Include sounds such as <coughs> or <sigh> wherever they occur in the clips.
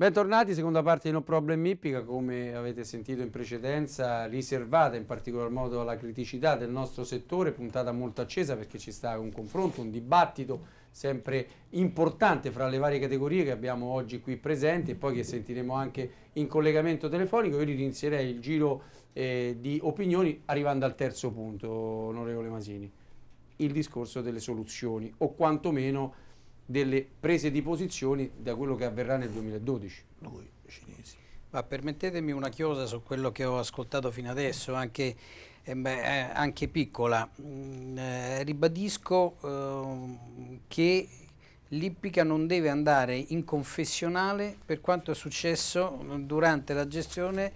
Bentornati, seconda parte di No Problem Ippica, come avete sentito in precedenza, riservata in particolar modo alla criticità del nostro settore, puntata molto accesa perché ci sta un confronto, un dibattito sempre importante fra le varie categorie che abbiamo oggi qui presenti e poi che sentiremo anche in collegamento telefonico. Io inizierei il giro eh, di opinioni arrivando al terzo punto, onorevole Masini, il discorso delle soluzioni o quantomeno delle prese di posizioni da quello che avverrà nel 2012. Lui, cinesi. Ma permettetemi una chiosa su quello che ho ascoltato fino adesso, anche, eh beh, eh, anche piccola. Mm, eh, ribadisco eh, che l'Ippica non deve andare in confessionale per quanto è successo durante la gestione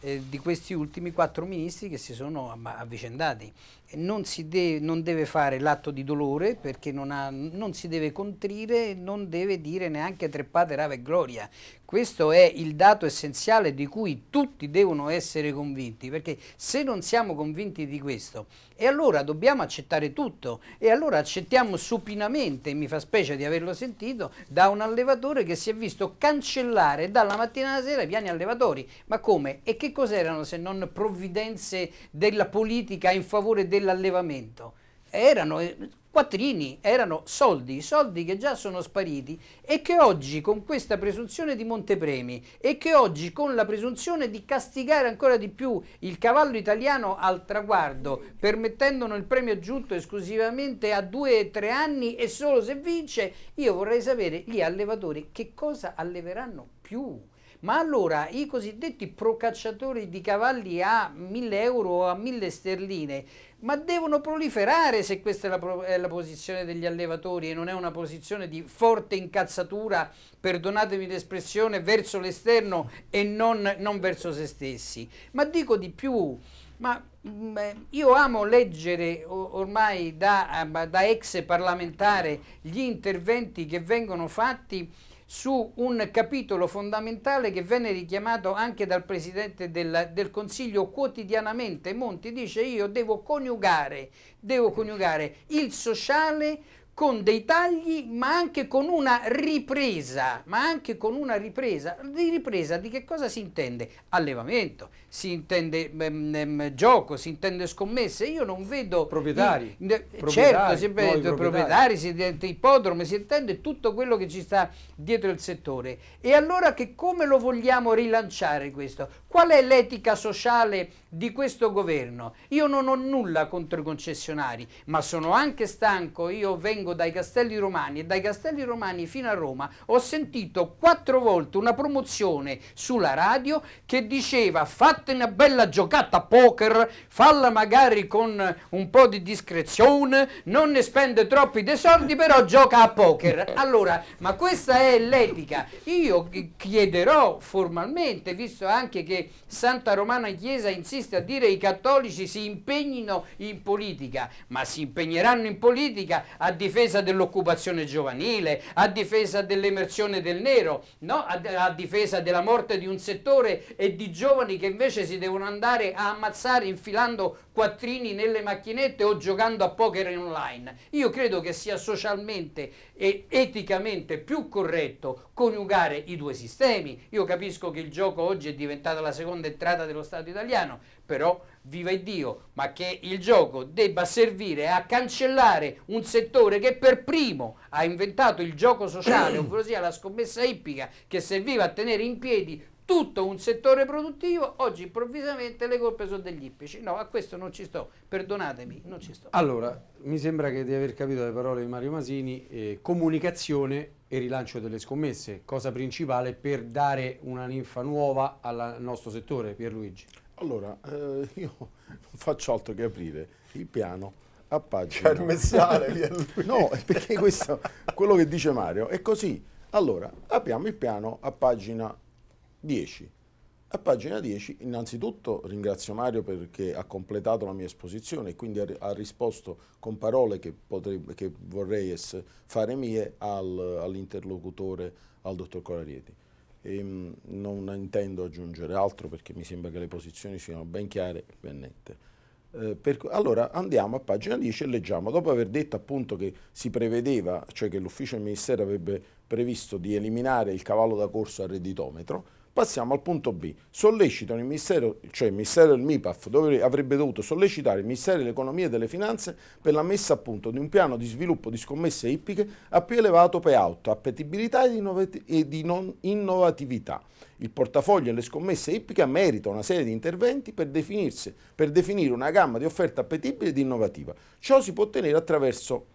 eh, di questi ultimi quattro ministri che si sono avvicendati non, deve, non deve, fare l'atto di dolore perché non, ha, non si deve contrire, non deve dire neanche treppate, rave e gloria. Questo è il dato essenziale di cui tutti devono essere convinti, perché se non siamo convinti di questo, e allora dobbiamo accettare tutto, e allora accettiamo supinamente, mi fa specie di averlo sentito, da un allevatore che si è visto cancellare dalla mattina alla sera i piani allevatori. Ma come? E che cos'erano se non provvidenze della politica in favore del dell'allevamento. Erano eh, quattrini, erano soldi, soldi che già sono spariti e che oggi con questa presunzione di Montepremi e che oggi con la presunzione di castigare ancora di più il cavallo italiano al traguardo, permettendone il premio aggiunto esclusivamente a due o tre anni e solo se vince, io vorrei sapere gli allevatori che cosa alleveranno più. Ma allora i cosiddetti procacciatori di cavalli a 1000 euro o a 1000 sterline, ma devono proliferare se questa è la, è la, posizione degli allevatori e non è una posizione di forte incazzatura, perdonatemi l'espressione, verso l'esterno e non, non verso se stessi. Ma dico di più, ma mm, eh, io amo leggere ormai da, eh, da, ex parlamentare gli interventi che vengono fatti su un capitolo fondamentale che venne richiamato anche dal Presidente del, del, Consiglio quotidianamente. Monti dice io devo coniugare, devo coniugare il sociale con dei tagli, ma anche con una ripresa, ma anche con una ripresa. Di ripresa di che cosa si intende? Allevamento, si intende ehm, ehm, gioco, si intende scommesse. Io non vedo... Proprietari. I, eh, proprietari certo, si intende proprietari, si intende ippodromo, si intende tutto quello che ci sta dietro il settore. E allora che come lo vogliamo rilanciare questo? Qual è l'etica sociale di questo governo? Io non ho nulla contro i concessionari, ma sono anche stanco, io vengo dai Castelli Romani e dai Castelli Romani fino a Roma ho sentito quattro volte una promozione sulla radio che diceva fate una bella giocata a poker, falla magari con un po' di discrezione, non ne spende troppi dei soldi, però gioca a poker. Allora, ma questa è l'etica. Io chiederò formalmente, visto anche che Santa Romana Chiesa insiste a dire che i cattolici si impegnino in politica, ma si impegneranno in politica a difesa dell'occupazione giovanile, a difesa dell'emersione del nero, no? a, a difesa della morte di un settore e di giovani che invece si devono andare a ammazzare infilando quattrini nelle macchinette o giocando a poker online. Io credo che sia socialmente e eticamente più corretto coniugare i due sistemi. Io capisco che il gioco oggi è diventata la seconda entrata dello Stato italiano, però viva Dio, ma che il gioco debba servire a cancellare un settore che per primo ha inventato il gioco sociale, <coughs> ovvero la scommessa ippica, che serviva a tenere in piedi tutto un settore produttivo, oggi improvvisamente le colpe sono degli ippici. No, a questo non ci sto, perdonatemi, non ci sto. Allora, mi sembra che di aver capito le parole di Mario Masini, eh, comunicazione e rilancio delle scommesse, cosa principale per dare una ninfa nuova al nostro settore, Pierluigi. Allora, eh, io non faccio altro che aprire il piano a pagina. Cioè il messale, no, perché questo, quello che dice Mario, è così. Allora, apriamo il piano a pagina 10. A pagina 10 innanzitutto ringrazio Mario perché ha completato la mia esposizione e quindi ha, risposto con parole che, potrebbe, che vorrei fare mie al, all'interlocutore, al dottor Colarieti. E, ehm, non intendo aggiungere altro perché mi sembra che le posizioni siano ben chiare e ben nette. Eh, per, allora andiamo a pagina 10 e leggiamo. Dopo aver detto appunto che si prevedeva, cioè che l'ufficio del Ministero avrebbe previsto di eliminare il cavallo da corso a redditometro, Passiamo al punto B. Sollecitano il Ministero, cioè il Ministero del MIPAF, dove avrebbe dovuto sollecitare il Ministero dell'Economia e delle Finanze per la messa a punto di un piano di sviluppo di scommesse ippiche a più elevato payout, appetibilità e di non innovatività. Il portafoglio e le scommesse ippiche merita una serie di interventi per, per definire una gamma di offerte appetibile ed innovativa. Ciò si può ottenere attraverso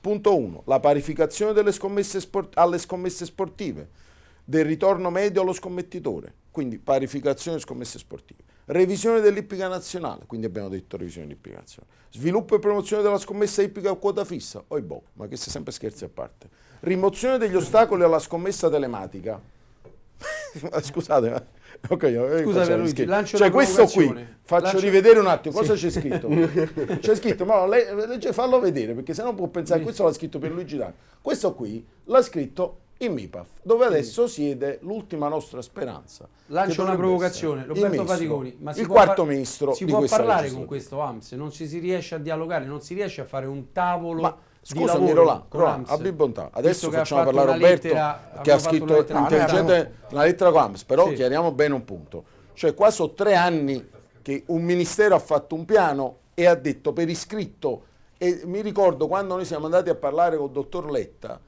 Punto 1. La parificazione scommesse alle scommesse sportive del ritorno medio allo scommettitore, quindi parificazione scommesse sportive. Revisione dell'ippica nazionale, quindi abbiamo detto revisione dell'ippica nazionale. Sviluppo e promozione della scommessa ippica a quota fissa, oi boh, ma che si sempre scherzi a parte. Rimozione degli ostacoli alla scommessa telematica. <laughs> Scusate, ma... Okay, Scusate Luigi, lancio cioè, questo qui, faccio lancio... rivedere un attimo, cosa sì. c'è scritto? <laughs> c'è scritto, ma no, fallo vedere, perché se no può pensare, questo l'ha scritto per Luigi D'Anno. Questo qui l'ha scritto il MIPAF, dove adesso siede l'ultima nostra speranza. Lancio una provocazione, Roberto ministro, Paticoni, ma il quarto ministro si può parlare con questo AMS, non ci si riesce a dialogare, non si riesce a fare un tavolo ma, Scusami Roland, Roland abbi bontà, adesso facciamo parlare Roberto lettera, che ha scritto una lettera, intelligente, una lettera con AMS, però sì. chiariamo bene un punto, cioè qua sono tre anni che un ministero ha fatto un piano e ha detto per iscritto, e mi ricordo quando noi siamo andati a parlare con il dottor Letta,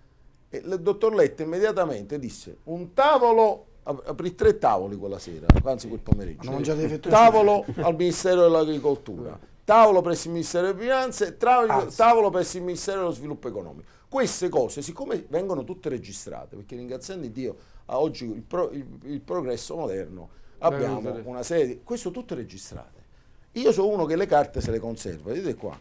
e il dottor Letta immediatamente disse un tavolo, aprì tre tavoli quella sera, anzi quel pomeriggio. non Tavolo al Ministero dell'Agricoltura, tavolo presso il Ministero delle Finanze, ah, tavolo presso il Ministero dello Sviluppo Economico. Queste cose, siccome vengono tutte registrate, perché ringraziando Dio a oggi il, pro, il, il progresso moderno, abbiamo una serie di... questo tutto registrato. Io sono uno che le carte se le conserva, vedete qua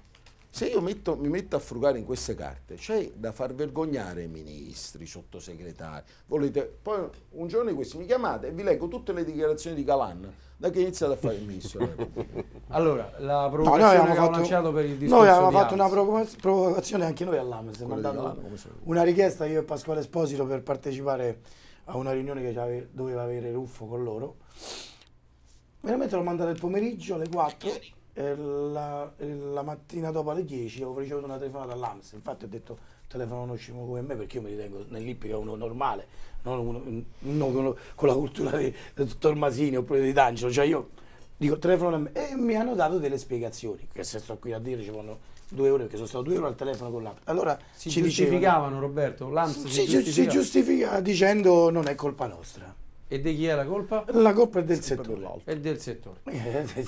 se io metto, mi metto a frugare in queste carte, c'è da far vergognare ministri, sottosegretari. Volete, poi un giorno questi mi chiamate e vi leggo tutte le dichiarazioni di Calan da che è iniziato a fare il ministro. <laughs> allora, la provocazione no, che fatto, lanciato per il discorso Noi avevamo fatto una provocazione anche noi all'AMES, mandato una richiesta io e Pasquale Esposito per partecipare a una riunione che doveva avere Ruffo con loro. Veramente l'ho mandata il pomeriggio alle 4 eh, la, eh, la, mattina dopo alle 10 avevo ricevuto una telefonata all'AMS, infatti ho detto telefono non scemo come me perché io mi ritengo nell'ippica uno normale, non uno, uno, uno, con la cultura di, di dottor Masini oppure di D'Angelo, cioè io dico telefono a me e mi hanno dato delle spiegazioni, che se sto qui a dire ci vanno due ore perché sono stato due ore al telefono con l'AMS. Allora si ci giustificavano dicevano, Roberto, l'AMS si, si, giustificava. si giustifica dicendo non è colpa nostra. E di chi è la colpa? La colpa è del settore. È del settore. Eh, eh, eh,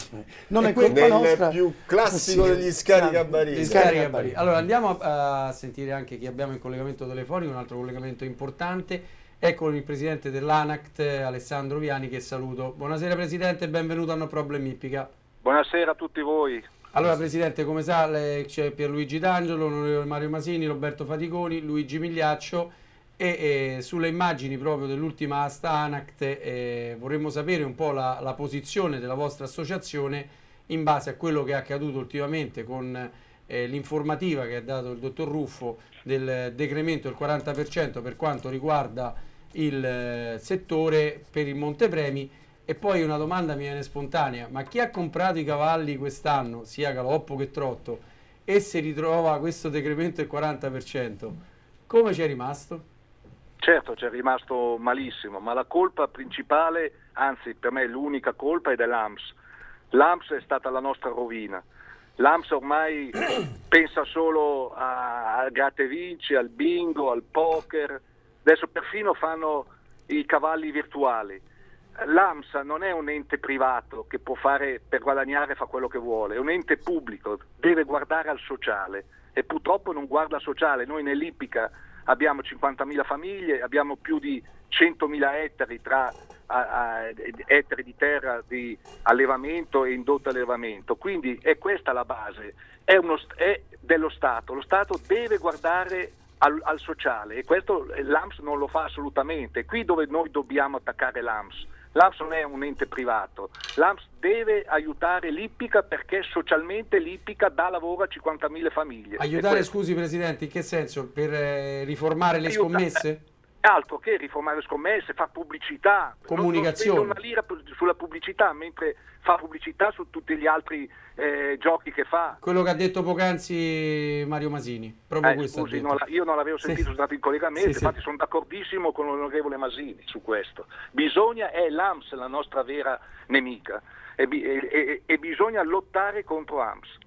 non è, è colpa nostra. Il più classico sì. degli scaricabarile. Scarica allora andiamo a, a, sentire anche chi abbiamo in collegamento telefonico, un altro collegamento importante. Eccolo il presidente dell'ANACT, Alessandro Viani, che saluto. Buonasera Presidente, benvenuto a No Problem Ippica. Buonasera a tutti voi. Allora Presidente, come sa c'è Pierluigi D'Angelo, Mario Masini, Roberto Faticoni, Luigi Migliaccio e eh, sulle immagini proprio dell'ultima asta ANACT eh, vorremmo sapere un po' la, la, posizione della vostra associazione in base a quello che è accaduto ultimamente con eh, l'informativa che ha dato il dottor Ruffo del decremento del 40% per quanto riguarda il eh, settore per il Montepremi e poi una domanda mi viene spontanea ma chi ha comprato i cavalli quest'anno sia Galoppo che Trotto e si ritrova questo decremento del 40% come ci è rimasto? Certo, c'è rimasto malissimo, ma la colpa principale, anzi per me l'unica colpa è dell'AMS. L'AMS è stata la nostra rovina. L'AMS ormai <coughs> pensa solo a, a gratte vinci, al bingo, al poker, adesso perfino fanno i cavalli virtuali. L'AMSA non è un ente privato che può fare per guadagnare fa quello che vuole, è un ente pubblico, deve guardare al sociale e purtroppo non guarda al sociale. Noi nell'Ippica abbiamo 50.000 famiglie, abbiamo più di 100.000 ettari tra a, a, ettari di terra di allevamento e indotto allevamento. Quindi è questa la base, è, uno, è dello Stato. Lo Stato deve guardare al, al sociale e questo l'AMS non lo fa assolutamente. È Qui dove noi dobbiamo attaccare l'AMS L'AMS non è un ente privato, l'AMS deve aiutare l'Ippica perché socialmente l'Ippica dà lavoro a 50.000 famiglie. Aiutare, scusi Presidente, in che senso? Per eh, riformare le Aiuta- scommesse? altro che riformare scommesse, fa pubblicità, comunicazione. Non, una lira sulla pubblicità, mentre fa pubblicità su tutti gli altri eh, giochi che fa. Quello che ha detto poc'anzi Mario Masini, proprio eh, questo scusi, non la, io non l'avevo sentito, sì. sono stato in collegamento, sì, infatti sì. sono d'accordissimo con l'onorevole Masini su questo. Bisogna, è l'AMS la nostra vera nemica e, e, e, e bisogna lottare contro AMS.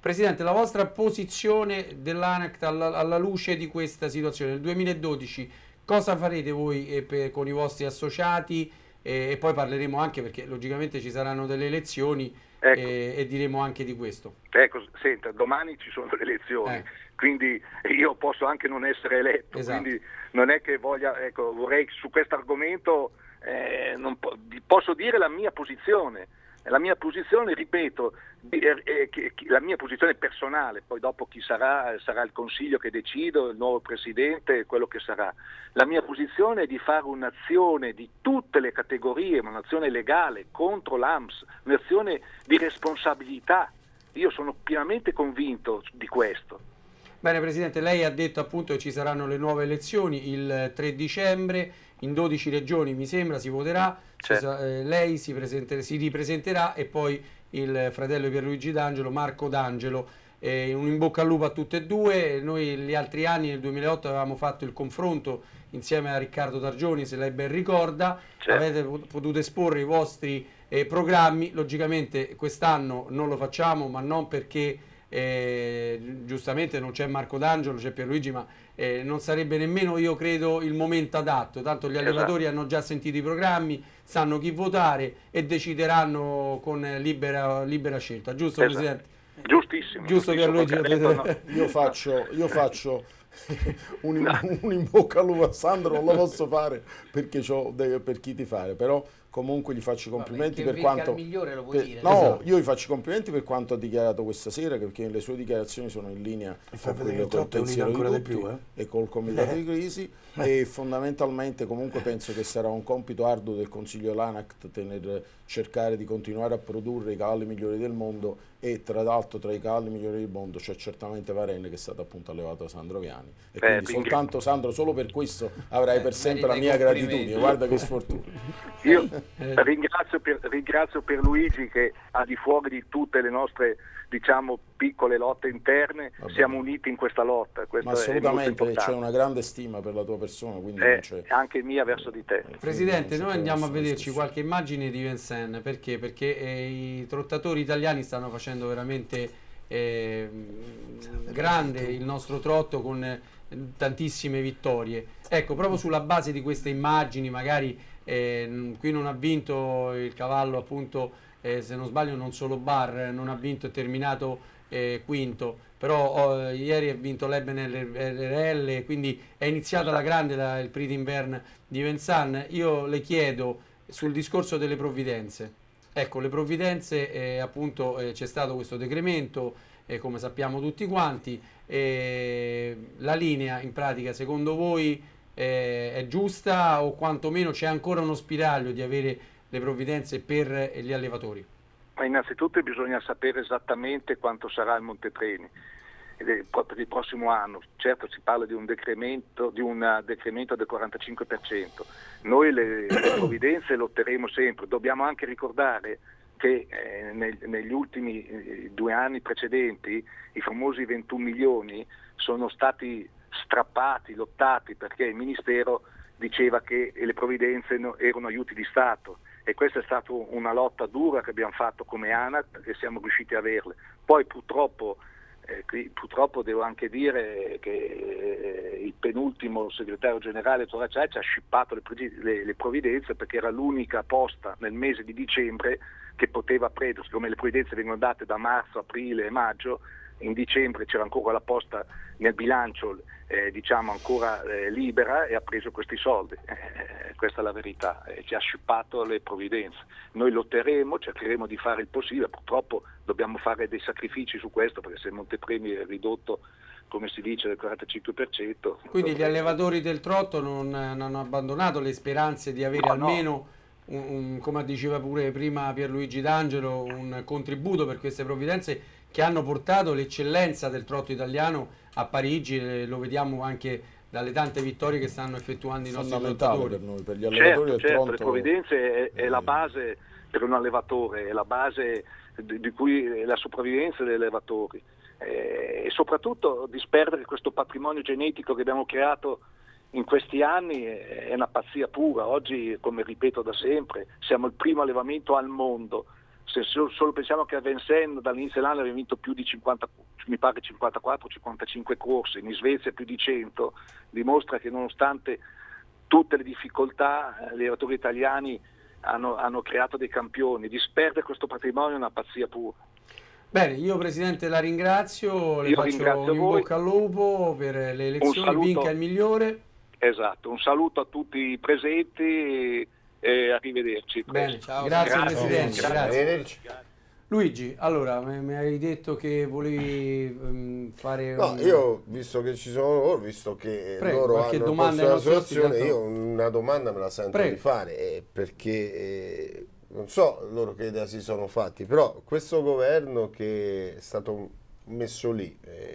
Presidente, la vostra posizione dell'ANACT alla, alla luce di questa situazione, nel 2012 Cosa farete voi eh, per, con i vostri associati? E, e, poi parleremo anche perché logicamente ci saranno delle elezioni ecco. e, eh, e, diremo anche di questo. Ecco, senta, domani ci sono le elezioni. Eh. Quindi io posso anche non essere eletto, esatto. quindi non è che voglia, ecco, vorrei su questo argomento eh, po- posso dire la mia posizione. La mia posizione, ripeto, eh, eh, la mia posizione personale, poi dopo chi sarà, sarà il Consiglio che decido, il nuovo Presidente, quello che sarà. La mia posizione è di fare un'azione di tutte le categorie, un'azione legale contro l'AMS, un'azione di responsabilità. Io sono pienamente convinto di questo. Bene Presidente, lei ha detto appunto che ci saranno le nuove elezioni il 3 dicembre, in 12 regioni mi sembra si voterà, certo. eh, lei si, si, ripresenterà e poi il fratello Pierluigi D'Angelo, Marco D'Angelo, eh, un in bocca al lupo a tutte e due, noi gli altri anni nel 2008 avevamo fatto il confronto insieme a Riccardo Targioni se lei ben ricorda, certo. avete potuto esporre i vostri eh, programmi, logicamente quest'anno non lo facciamo ma non perché eh, giustamente non c'è Marco D'Angelo, c'è Pierluigi, ma eh, non sarebbe nemmeno, io credo, il momento adatto. Tanto gli allenatori esatto. hanno già sentito i programmi, sanno chi votare e decideranno con libera, libera scelta, giusto esatto. Presidente? Giustissimo. Giusto Pierluigi? no. Io faccio... Io faccio <laughs> un, in, no. un, in, bocca al lupo a Sandro non lo posso fare perché ho per chi ti fare però comunque gli faccio i complimenti per quanto... Migliore lo puoi per, dire. No, esatto. io gli faccio i complimenti per quanto ha dichiarato questa sera, perché le sue dichiarazioni sono in linea e con quello che il ancora di tutti più, eh? e col comitato di eh. crisi eh. e fondamentalmente comunque penso che sarà un compito arduo del Consiglio Lanact tener, cercare di continuare a produrre i cavalli migliori del mondo e tra l'altro tra i cavalli migliori del mondo c'è certamente Varenne che è stato appunto allevato da Sandro Viani e Beh, quindi soltanto Sandro solo per questo avrai per eh, sempre la mia gratitudine guarda che sfortuna io, eh. Ringrazio, per, ringrazio, per, Luigi che al di fuori di tutte le nostre diciamo, piccole lotte interne Vabbè. siamo uniti in questa lotta. Questo Ma assolutamente, c'è una grande stima per la tua persona. Eh, anche mia verso di te. Eh, Presidente, noi andiamo a vederci qualche immagine di Vincennes, perché? Perché eh, i trottatori italiani stanno facendo veramente... Eh, grande il nostro trotto con eh, tantissime vittorie. Ecco, proprio sulla base di queste immagini, magari eh, qui non ha vinto il cavallo, appunto, eh, se non sbaglio, non solo Bar, eh, non ha vinto e terminato eh, quinto, però oh, eh, ieri ha vinto l'Ebenen RL, eh, quindi è iniziata la grande, la, il Prix d'Invern di Vensan. Io le chiedo sul discorso delle provvidenze. Ecco, le provvidenze, appunto, c'è stato questo decremento, come sappiamo tutti quanti, la linea in pratica secondo voi eh, è giusta o quantomeno c'è ancora uno spiraglio di avere le provvidenze per gli allevatori? Ma innanzitutto bisogna sapere esattamente quanto sarà il Montetreni per il prossimo anno. Certo si parla di un decremento, di un decremento del 45%. Noi le, le provvidenze lotteremo sempre. Dobbiamo anche ricordare che eh, nel, negli ultimi eh, due anni precedenti i famosi 21 milioni sono stati strappati, lottati perché il Ministero diceva che le provvidenze erano aiuti di Stato e questa è stata una lotta dura che abbiamo fatto come ANAT e siamo riusciti a averle. Poi purtroppo, eh, purtroppo devo anche dire che eh, il penultimo segretario generale Toracciai ci ha scippato le, le, le, provvidenze perché era l'unica posta nel mese di dicembre che poteva prendersi, come le provvidenze vengono date da marzo, aprile e maggio, in dicembre c'era ancora la posta nel bilancio eh, diciamo ancora eh, libera e ha preso questi soldi. <laughs> Eh, questa è la verità, ci ha scippato le provvidenze. Noi lotteremo, cercheremo di fare il possibile, purtroppo dobbiamo fare dei sacrifici su questo perché se Montepremi è ridotto come si dice del 45%. Quindi gli allevatori del trotto non, non hanno abbandonato le speranze di avere no, almeno... No. Un, un, come diceva pure prima Pierluigi D'Angelo, un contributo per queste provvidenze che hanno portato l'eccellenza del trotto italiano a Parigi, eh, lo vediamo anche dalle tante vittorie che stanno effettuando i nostri allevatori. per noi, per gli certo, allevatori certo, del certo, Tronto. Providenze è, è la eh. base per un allevatore, è la base di, di cui la sopravvivenza degli allevatori eh, e soprattutto disperdere questo patrimonio genetico che abbiamo creato in questi anni è una pazzia pura. Oggi, come ripeto da sempre, siamo il primo allevamento al mondo se solo pensiamo che a Vincennes dall'inizio dell'anno abbiamo vinto più di 50, mi pare 54 55 corse, in Svezia più di 100, dimostra che nonostante tutte le difficoltà eh, gli allevatori italiani hanno, hanno creato dei campioni, disperdere questo patrimonio è una pazzia pura. Bene, io Presidente la ringrazio, le io faccio ringrazio in voi. bocca al lupo per le elezioni, saluto, vinca il migliore. Esatto, un saluto a tutti i presenti e arrivederci. Bene, ciao. Grazie, grazie Presidente. Grazie. Grazie. Arrivederci. Luigi, allora mi hai detto che volevi ehm, fare. No, un... io visto che ci sono loro, visto che Prego, loro hanno domanda la situazione, io certo. una domanda me la sento Prego. di fare eh, perché eh, non so loro che idea si sono fatti, però questo governo che è stato messo lì, eh,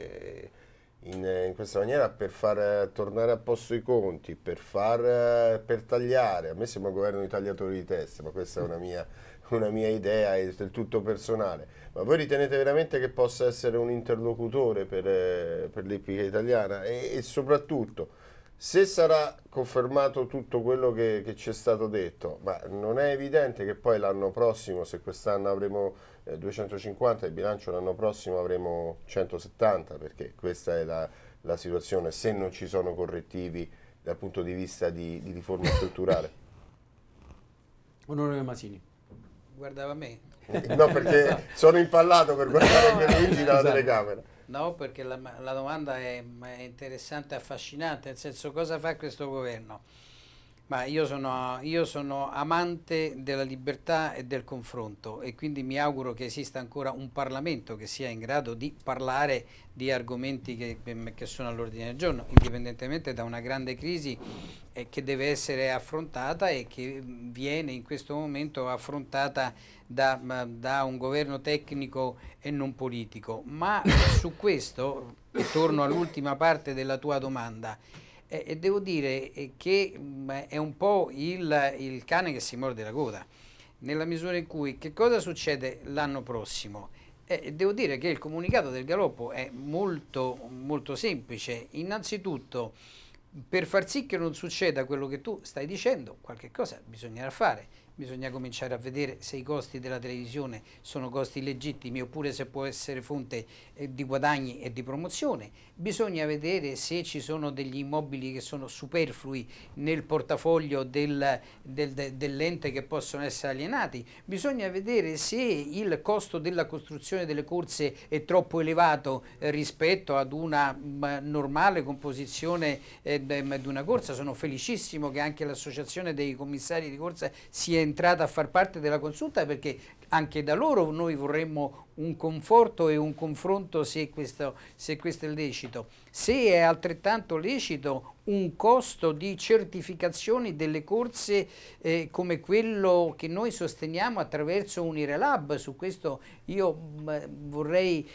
in, eh, in, questa maniera per far eh, tornare a posto i conti, per, far, eh, per tagliare. A me sembra un governo di tagliatori di teste, ma questa è una mia, una mia idea, è del tutto personale. Ma voi ritenete veramente che possa essere un interlocutore per, per l'ippica italiana? E, e soprattutto se sarà confermato tutto quello che, che ci è stato detto, ma non è evidente che poi l'anno prossimo, se quest'anno avremo 250 eh, e bilancio l'anno prossimo avremo 170 perché questa è la, la, situazione se non ci sono correttivi dal punto di vista di, di riforma strutturale <coughs> Onorevole Masini guardava me no perché <laughs> sono impallato per guardare no, che Luigi dalla esatto. telecamera No, perché la, la domanda è, è interessante e affascinante, nel senso cosa fa questo governo? Ma io sono, io sono, amante della libertà e del confronto e quindi mi auguro che esista ancora un Parlamento che sia in grado di parlare di argomenti che, mm, che sono all'ordine del giorno, indipendentemente da una grande crisi eh, che deve essere affrontata e che mm, viene in questo momento affrontata da, mm, da un governo tecnico e non politico. Ma su questo, torno all'ultima parte della tua domanda, e devo dire eh, che mh, mm, è un po' il, il cane che si morde la coda, nella misura in cui che cosa succede l'anno prossimo? Eh, devo dire che il comunicato del Galoppo è molto, molto semplice. Innanzitutto, per far sì che non succeda quello che tu stai dicendo, qualche cosa bisognerà fare bisogna cominciare a vedere se i costi della televisione sono costi legittimi oppure se può essere fonte eh, di guadagni e di promozione, bisogna vedere se ci sono degli immobili che sono superflui nel portafoglio del, del, dell'ente che possono essere alienati, bisogna vedere se il costo della costruzione delle corse è troppo elevato eh, rispetto ad una mm, normale composizione eh, di una corsa, sono felicissimo che anche l'associazione dei commissari di corsa sia entrata a far parte della consulta perché anche da loro noi vorremmo un conforto e un confronto se questo, se questo è lecito. Se è altrettanto lecito un costo di certificazioni delle corse eh, come quello che noi sosteniamo attraverso Unirelab, su questo io mh, mm, vorrei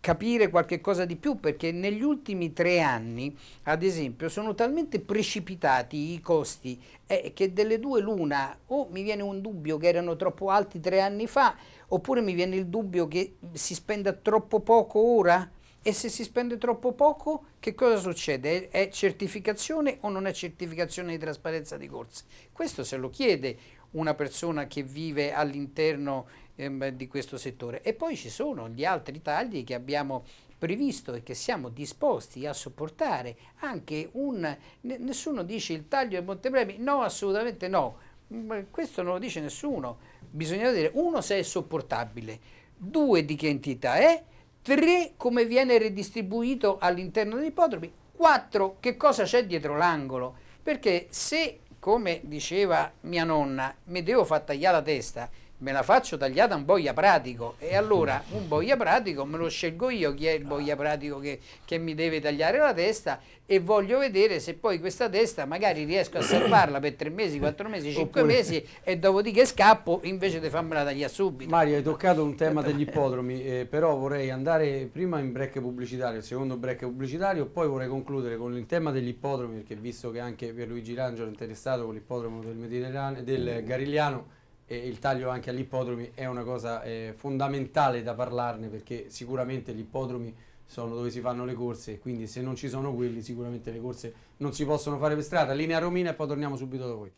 capire qualche cosa di più perché negli ultimi tre anni, ad esempio, sono talmente precipitati i costi eh, che delle due l'una o mi viene un dubbio che erano troppo alti tre anni fa oppure mi viene il dubbio che si spenda troppo poco ora e se si spende troppo poco che cosa succede? È certificazione o non è certificazione di trasparenza di corsi? Questo se lo chiede una persona che vive all'interno ehm, di questo settore. E poi ci sono gli altri tagli che abbiamo previsto e che siamo disposti a sopportare anche un... nessuno dice il taglio del Montepremi, no assolutamente no, mm, questo non lo dice nessuno, bisogna vedere uno se è sopportabile, due di che entità è, tre come viene redistribuito all'interno degli ipotropi, quattro che cosa c'è dietro l'angolo, perché se come diceva mia nonna, mi devo fa tagliare la testa me la faccio tagliata un boia pratico e allora un boia pratico me lo scelgo io chi è il boia pratico che, che, mi deve tagliare la testa e voglio vedere se poi questa testa magari riesco a salvarla per tre mesi, quattro mesi, cinque Oppure... mesi e dopodiché scappo invece di farmela tagliare subito. Mario hai toccato un tema degli ippodromi eh, però vorrei andare prima in break pubblicitario, il secondo break pubblicitario poi vorrei concludere con il tema degli ippodromi perché visto che anche Pierluigi Rangelo è interessato con l'ippodromo del, del Garigliano eh, il taglio anche agli ippodromi è una cosa eh, fondamentale da parlarne perché sicuramente gli ippodromi sono dove si fanno le corse, quindi se non ci sono quelli sicuramente le corse non si possono fare per strada. Linea Romina e poi torniamo subito da voi.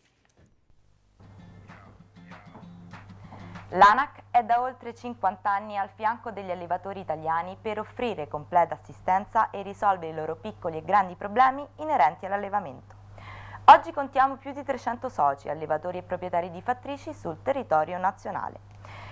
L'ANAC è da oltre 50 anni al fianco degli allevatori italiani per offrire completa assistenza e risolvere i loro piccoli e grandi problemi inerenti all'allevamento. Oggi contiamo più di 300 soci, allevatori e proprietari di fattrici sul territorio nazionale.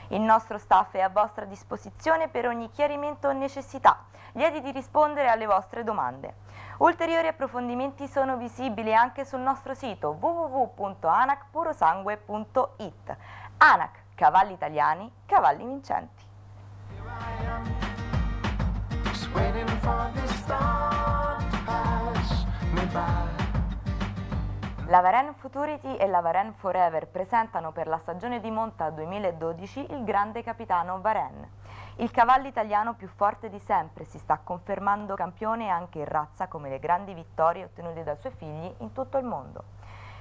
Il nostro staff è a vostra disposizione per ogni chiarimento o necessità, lieti di rispondere alle vostre domande. Ulteriori approfondimenti sono visibili anche sul nostro sito www.anacpurosangue.it. ANAC, cavalli italiani, cavalli vincenti. Just waiting for this dawn to pass me by la Varenne Futurity e la Varenne Forever presentano per la stagione di monta 2012 il grande capitano Varenne. Il cavallo italiano più forte di sempre si sta confermando campione anche in razza come le grandi vittorie ottenute dai suoi figli in tutto il mondo.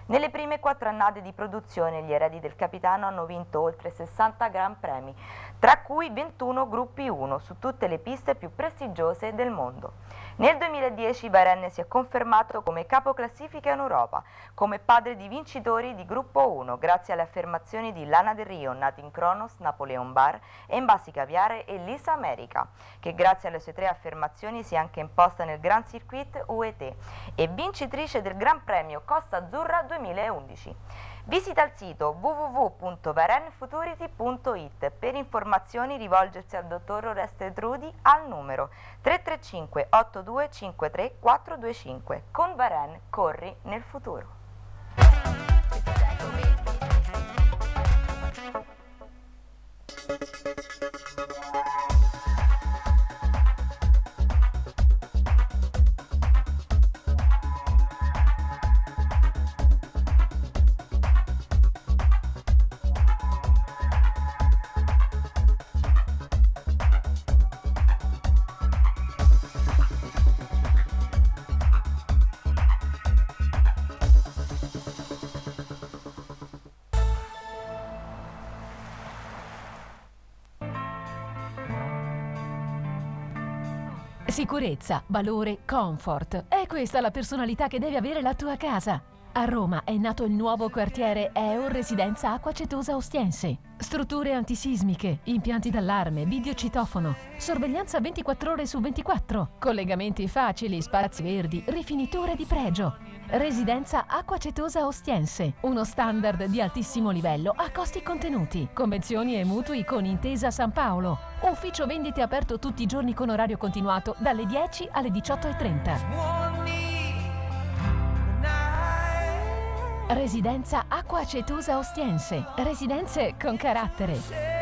Nelle prime quattro annate di produzione gli eredi del capitano hanno vinto oltre 60 gran premi, tra cui 21 gruppi 1 su tutte le piste più prestigiose del mondo. Nel 2010 Varenne si è confermato come capo classifica in Europa, come padre di vincitori di Gruppo 1, grazie alle affermazioni di Lana Del Rio, nati in Cronos, Napoleon Bar, Embassi Caviare e Lisa America, che grazie alle sue tre affermazioni si è anche imposta nel Grand Circuit UET e vincitrice del Gran Premio Costa Azzurra 2011. Visita il sito www.varenfuturity.it per informazioni rivolgersi al dottor Oreste Trudi al numero 335 8253 425. Con Varen corri nel futuro. Sicurezza, valore, comfort. È questa la personalità che deve avere la tua casa. A Roma è nato il nuovo quartiere EO Residenza Acqua Acetosa Ostiense. Strutture antisismiche, impianti d'allarme, videocitofono, sorveglianza 24 ore su 24, collegamenti facili, spazi verdi, rifiniture di pregio. Residenza Acquacetosa Ostiense, uno standard di altissimo livello a costi contenuti. Convenzioni e mutui con Intesa San Paolo. Ufficio vendite aperto tutti i giorni con orario continuato dalle 10 alle 18.30. Residenza Acquacetosa Ostiense, residenze con carattere.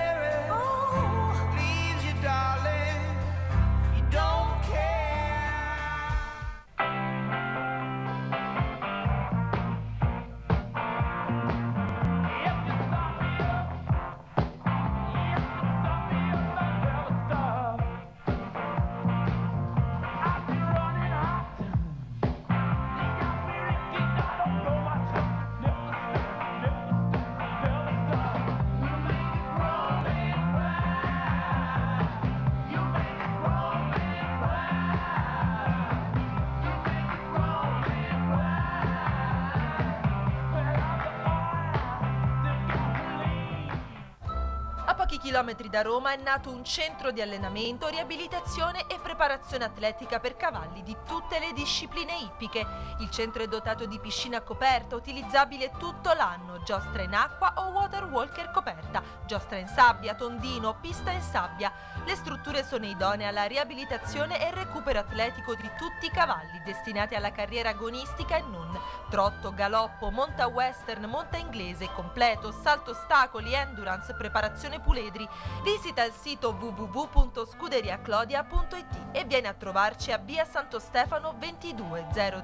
km da Roma è nato un centro di allenamento, riabilitazione e preparazione atletica per cavalli di tutte le discipline ippiche. Il centro è dotato di piscina coperta, utilizzabile tutto l'anno, giostra in acqua o water walker coperta, giostra in sabbia, tondino, pista in sabbia. Le strutture sono idonee alla riabilitazione e recupero atletico di tutti i cavalli destinati alla carriera agonistica e non. Trotto, galoppo, monta western, monta inglese, completo, salto ostacoli, endurance, preparazione puledri, Visita il sito www.scuderiaclodia.it e vieni a trovarci a via Santo Stefano 22 000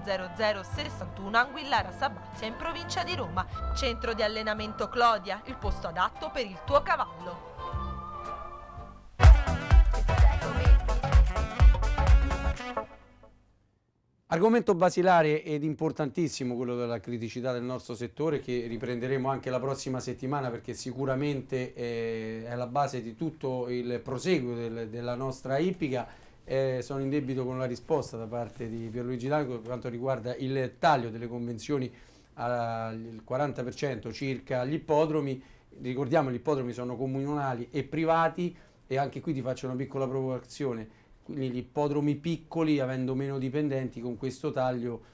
Anguillara Sabazia in provincia di Roma. Centro di allenamento Clodia, il posto adatto per il tuo cavallo. Argomento basilare ed importantissimo quello della criticità del nostro settore che riprenderemo anche la prossima settimana perché sicuramente eh, è la base di tutto il proseguo del, della nostra ippica. Eh, sono in debito con la risposta da parte di Pierluigi Largo per quanto riguarda il taglio delle convenzioni al 40% circa agli ippodromi. Ricordiamo che gli ippodromi sono comunali e privati e anche qui ti faccio una piccola provocazione quindi gli ippodromi piccoli, avendo meno dipendenti, con questo taglio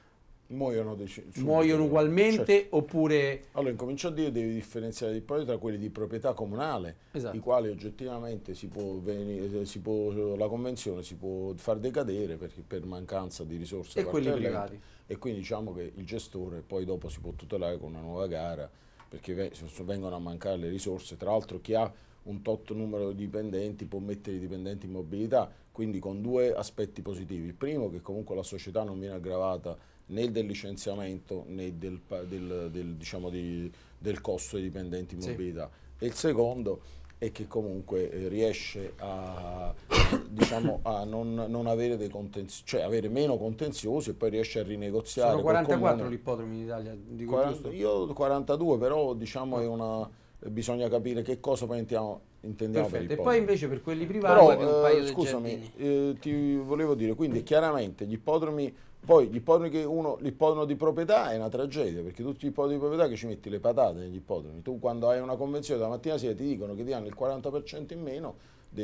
muoiono, muoiono ugualmente certo. oppure... Allora incomincio a dire devi differenziare di poi tra quelli di proprietà comunale, esatto. i quali oggettivamente si può venire, eh, si può, la convenzione si può far decadere per, per mancanza di risorse. E quelli privati. E quindi diciamo che il gestore poi dopo si può tutelare con una nuova gara perché vengono a mancare le risorse, tra l'altro chi ha un tot numero di dipendenti può mettere i dipendenti in mobilità, quindi con due aspetti positivi. Il primo è che comunque la società non viene aggravata né del licenziamento né del, del, del, diciamo di, del costo dei dipendenti in mobilità. Sì. E il secondo è che comunque eh, riesce a, <coughs> diciamo, a non, non, avere dei contenziosi, cioè avere meno contenziosi e poi riesce a rinegoziare. Sono 44 gli ippodromi in Italia, 40, Io 42, però diciamo è una bisogna capire che cosa poi intendiamo, intendiamo Perfetto. e poi invece per quelli privati Però, eh, scusami, eh, ti volevo dire, quindi chiaramente gli ippodromi, poi gli ippodromi che uno, l'ippodromo di proprietà è una tragedia, perché tutti gli ippodromi di proprietà che ci metti le patate negli ippodromi, tu quando hai una convenzione dalla mattina sera ti dicono che ti hanno il 40% in meno,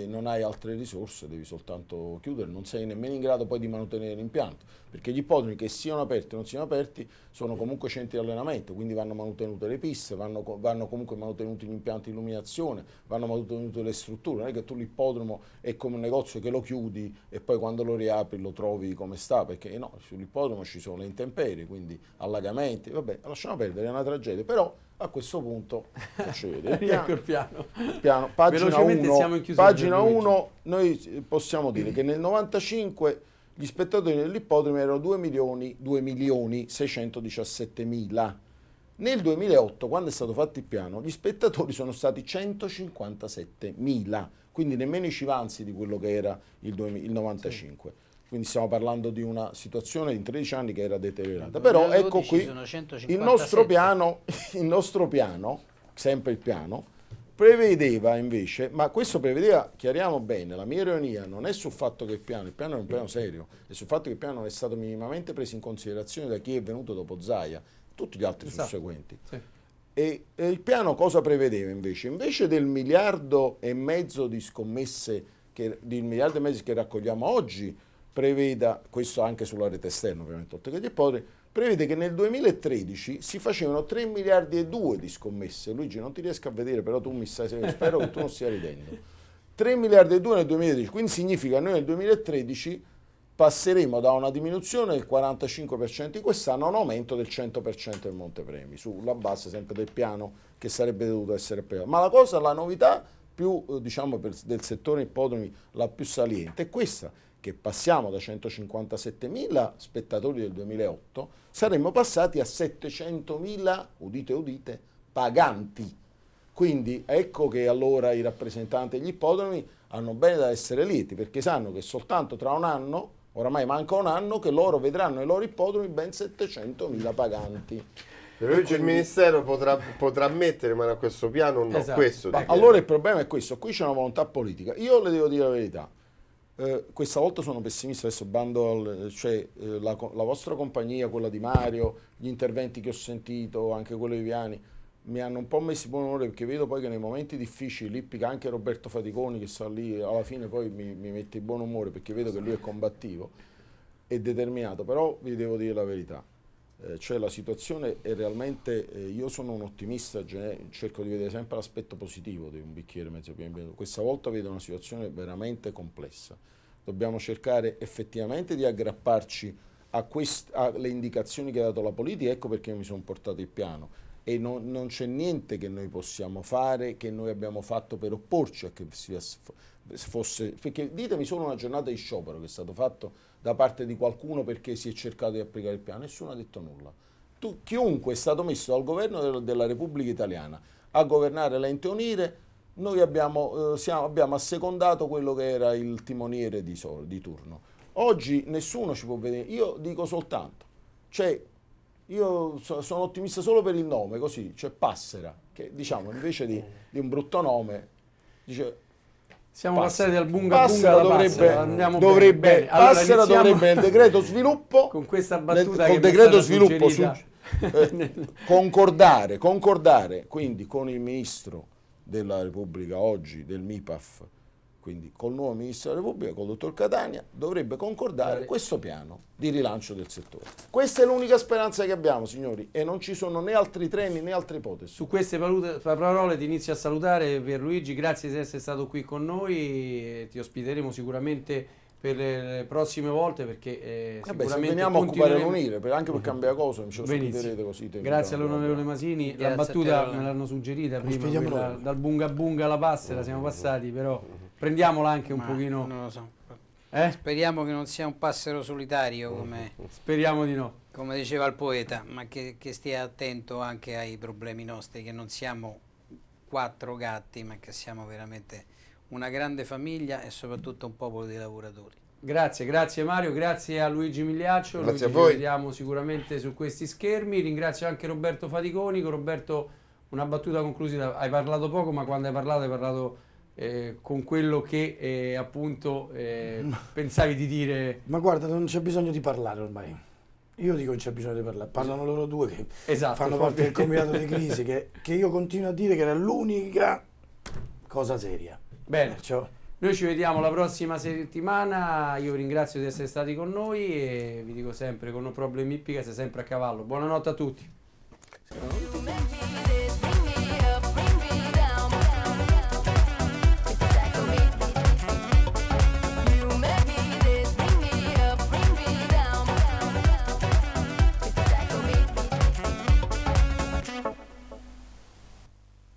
non hai altre risorse, devi soltanto chiudere, non sei nemmeno in grado poi di mantenere l'impianto, perché gli ippodromi che siano aperti o non siano aperti sono comunque centri di allenamento, quindi vanno mantenute le piste, vanno, vanno comunque mantenuti gli impianti di illuminazione, vanno mantenute le strutture, non è che tu l'ippodromo è come un negozio che lo chiudi e poi quando lo riapri lo trovi come sta, perché no, sull'ippodromo ci sono le intemperie, quindi allagamenti, vabbè, lasciamo perdere, è una tragedia, però a questo punto <laughs> procede. piano, ecco il piano. piano. Pagina 1, pagina 1 noi possiamo dire che nel 95 gli spettatori dell'ippodromo erano 2 milioni, 2 milioni 617 mila. Nel 2008, quando è stato fatto il piano, gli spettatori sono stati 157 mila, quindi nemmeno i civanzi di quello che era il, 2000, il 95. Sì quindi stiamo parlando di una situazione in 13 anni che era deteriorata. Però ecco qui il nostro, piano, <laughs> il nostro piano, sempre il piano, prevedeva invece, ma questo prevedeva, chiariamo bene, la mia ironia non è sul fatto che il piano, il piano è un piano serio, è sul fatto che il piano non è stato minimamente preso in considerazione da chi è venuto dopo Zaia, tutti gli altri esatto. susseguenti. Sì. E, e il piano cosa prevedeva invece? Invece del miliardo e mezzo di scommesse che, di miliardi e mezzo che raccogliamo oggi, preveda, questo anche sulla rete esterna ovviamente, oltre che gli ipotesi, prevede che nel 2013 si facevano 3 miliardi e 2 di scommesse. Luigi, non ti riesco a vedere, però tu mi stai, spero che tu non stia ridendo. 3 miliardi e 2 nel 2013, quindi significa che noi nel 2013 passeremo da una diminuzione del 45% di quest'anno a un aumento del 100% del Montepremi, sulla base sempre del piano che sarebbe dovuto essere applicato. Ma la cosa, la novità più, eh, diciamo, del settore ippodromi, la più saliente è questa, che passiamo da 157.000 spettatori del 2008, saremmo passati a 700.000, udite udite, paganti. Quindi ecco che allora i rappresentanti degli ippodromi hanno bene da essere lieti, perché sanno che soltanto tra un anno, oramai manca un anno, che loro vedranno i loro ippodromi ben 700.0ile paganti. Per oggi quindi... il Ministero potrà, potrà, mettere mano a questo piano no? Esatto. Questo, allora il problema è questo, qui c'è una volontà politica. Io le devo dire la verità, eh, questa volta sono pessimista, adesso bando al, cioè, eh, la, la, vostra compagnia, quella di Mario, gli interventi che ho sentito, anche quello di Viani, mi hanno un po' messo buon onore perché vedo poi che nei momenti difficili l'Ippica, anche Roberto Faticoni che sta lì, alla fine poi mi, mi mette in buon umore perché vedo che lui è combattivo e determinato, però vi devo dire la verità eh, cioè la situazione è realmente, eh, io sono un ottimista, cioè, cerco di vedere sempre l'aspetto positivo di un bicchiere mezzo pieno. Questa volta vedo una situazione veramente complessa. Dobbiamo cercare effettivamente di aggrapparci alle indicazioni che ha dato la politica, ecco perché mi sono portato il piano. E no, non c'è niente che noi possiamo fare, che noi abbiamo fatto per opporci a che si fosse, perché ditemi solo una giornata di sciopero che è stato fatto da parte di qualcuno perché si è cercato di applicare il piano, nessuno ha detto nulla. Tu, chiunque è stato messo dal governo della Repubblica Italiana a governare l'ente Unire, noi abbiamo, eh, siamo, abbiamo, assecondato quello che era il timoniere di, di turno. Oggi nessuno ci può vedere, io dico soltanto, cioè io so, sono ottimista solo per il nome, così, cioè Passera, che diciamo invece di, di un brutto nome, dice siamo passera. passati dal bunga passera bunga dovrebbe, passera. Eh, dovrebbe, bene. Allora, passera iniziamo... dovrebbe il decreto <laughs> sviluppo con questa battuta col decreto sviluppo su, <laughs> eh, concordare, concordare quindi con il ministro della Repubblica oggi del MIPAF quindi col nuovo Ministro della Repubblica, col Dottor Catania, dovrebbe concordare sì. questo piano di rilancio del settore. Questa è l'unica speranza che abbiamo, signori, e non ci sono né altri treni né altre ipotesi. Su queste parole ti inizio a salutare Pierluigi, grazie di essere stato qui con noi, ti ospiteremo sicuramente per le prossime volte perché eh, Vabbè, sicuramente veniamo a occupare l'unire anche per <laughs> cambiare cosa non ci ospiterete così grazie all'onorevole Masini grazie la battuta me l'hanno suggerita prima dal bunga bunga alla passera siamo eh, eh, eh. passati però Prendiamola anche un Ma pochino. Non lo so. Eh? Speriamo che non sia un passero solitario come... <laughs> Speriamo di no. Come diceva il poeta, ma che, che stia attento anche ai problemi nostri, che non siamo quattro gatti, ma che siamo veramente una grande famiglia e soprattutto un popolo di lavoratori. Grazie, grazie Mario, grazie a Luigi Migliaccio, grazie Luigi, a voi. ci vediamo sicuramente su questi schermi, ringrazio anche Roberto Faticoni, Roberto una battuta conclusiva, hai parlato poco ma quando hai parlato hai parlato eh, con quello che eh, appunto eh, pensavi di dire. Ma guarda, non c'è bisogno di parlare ormai. Io dico che c'è bisogno di parlare, parlano loro due che esatto, fanno parte del comitato di <laughs> crisi, che, che, io continuo a dire che era l'unica cosa seria. Bene, Perciò... noi ci vediamo la prossima settimana, io ringrazio di essere stati con noi e vi dico sempre con no problemi ippica, sei sempre a cavallo. Buonanotte a tutti.